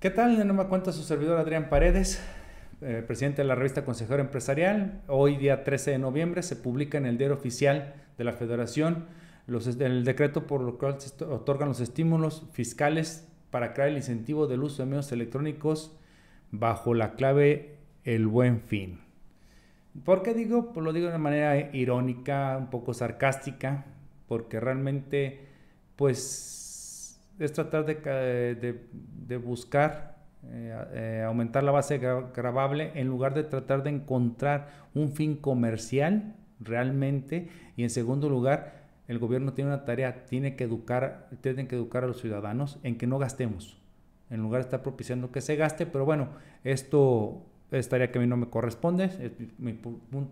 ¿Qué tal? De me cuenta su servidor Adrián Paredes, eh, presidente de la revista Consejero Empresarial. Hoy, día 13 de noviembre, se publica en el diario oficial de la Federación los, el decreto por lo cual se otorgan los estímulos fiscales para crear el incentivo del uso de medios electrónicos bajo la clave el buen fin. ¿Por qué digo? Pues lo digo de una manera irónica, un poco sarcástica, porque realmente, pues, es tratar de, de de buscar eh, eh, aumentar la base gravable grabable en lugar de tratar de encontrar un fin comercial realmente. Y en segundo lugar, el gobierno tiene una tarea, tiene que educar, tienen que educar a los ciudadanos en que no gastemos. En lugar de estar propiciando que se gaste, pero bueno, esto es tarea que a mí no me corresponde, es mi,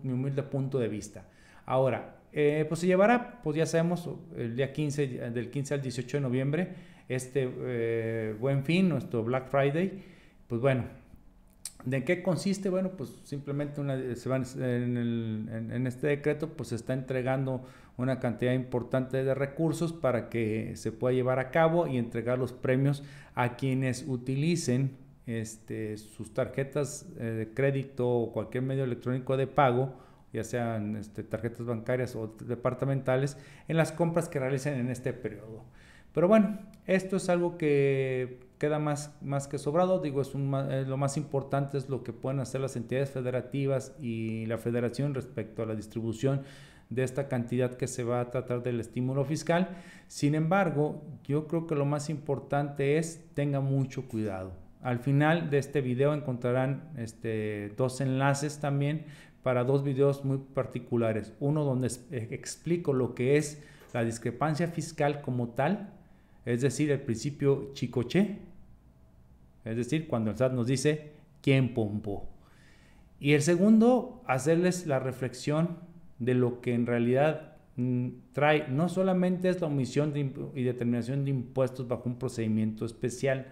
humilde punto de vista. Ahora, eh, pues se llevará, pues ya sabemos, el día 15, del 15 al 18 de noviembre, este eh, buen fin, nuestro Black Friday. Pues bueno, ¿de qué consiste? Bueno, pues simplemente eh, se en, este decreto pues se está entregando una cantidad importante de recursos para que se pueda llevar a cabo y entregar los premios a quienes utilicen este, sus tarjetas eh, de crédito o cualquier medio electrónico de pago ya sean este, tarjetas bancarias o departamentales, en las compras que realicen en este periodo. Pero bueno, esto es algo que queda más, más que sobrado. Digo, es eh, lo más importante es lo que pueden hacer las entidades federativas y la federación respecto a la distribución de esta cantidad que se va a tratar del estímulo fiscal. Sin embargo, yo creo que lo más importante es tenga mucho cuidado. Al final de este video encontrarán este, dos enlaces también para dos videos muy particulares. Uno donde eh, explico lo que es la discrepancia fiscal como tal, es decir, el principio chicoche, es decir, cuando el SAT nos dice quién pompó. Y el segundo, hacerles la reflexión de lo que en realidad mm, trae, no solamente es la omisión y determinación de impuestos bajo un procedimiento especial,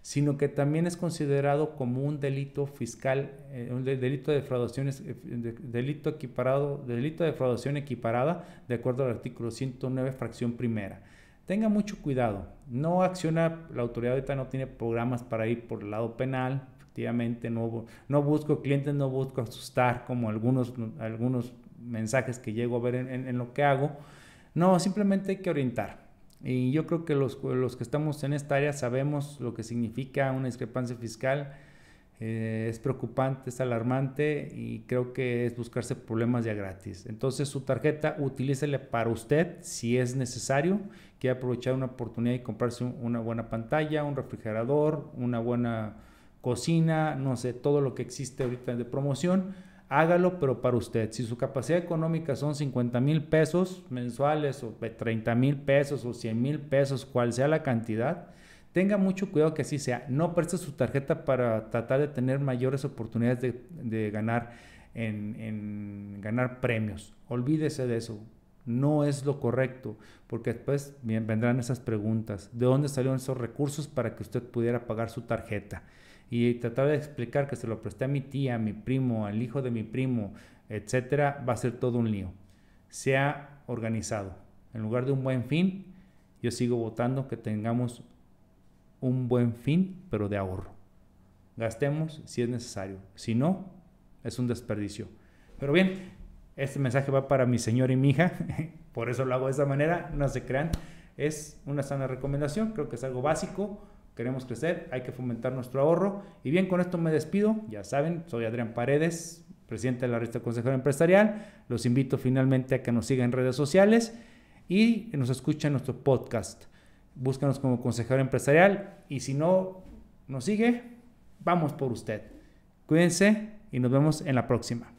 sino que también es considerado como un delito fiscal, eh, un delito eh, de delito equiparado, delito de defraudación equiparada, de acuerdo al artículo 109, fracción primera tenga mucho cuidado. No acciona, la autoridad ahorita no tiene programas para ir por el lado penal, efectivamente, no, no busco clientes, no busco asustar como algunos, algunos mensajes que llego a ver en, lo que hago. No, simplemente hay que orientar. Y yo creo que los, los que estamos en esta área sabemos lo que significa una discrepancia fiscal eh, es preocupante, es alarmante y creo que es buscarse problemas ya gratis. Entonces su tarjeta utilícele para usted si es necesario, que aprovechar una oportunidad y comprarse una buena pantalla, un refrigerador, una buena cocina, no sé, todo lo que existe ahorita de promoción. Hágalo, pero para usted. Si su capacidad económica son 50 mil pesos mensuales o 30 mil pesos o 100 mil pesos, cual sea la cantidad, Tenga mucho cuidado que así sea. No preste su tarjeta para tratar de tener mayores oportunidades de, ganar, en, ganar premios. Olvídese de eso no es lo correcto, porque después bien, vendrán esas preguntas, ¿de dónde salieron esos recursos para que usted pudiera pagar su tarjeta? Y tratar de explicar que se lo presté a mi tía, a mi primo, al hijo de mi primo, etcétera, va a ser todo un lío. Sea organizado. En lugar de un buen fin, yo sigo votando que tengamos un buen fin, pero de ahorro. Gastemos si es necesario. Si no, es un desperdicio. Pero bien, este mensaje va para mi señor y mi hija. Por eso lo hago de esta manera. No se crean. Es una sana recomendación. Creo que es algo básico. Queremos crecer. Hay que fomentar nuestro ahorro. Y bien, con esto me despido. Ya saben, soy Adrián Paredes, presidente de la revista Consejero Empresarial. Los invito finalmente a que nos sigan en redes sociales y nos escuchen nuestro podcast búscanos como consejero empresarial y si no nos sigue, vamos por usted. Cuídense y nos vemos en la próxima.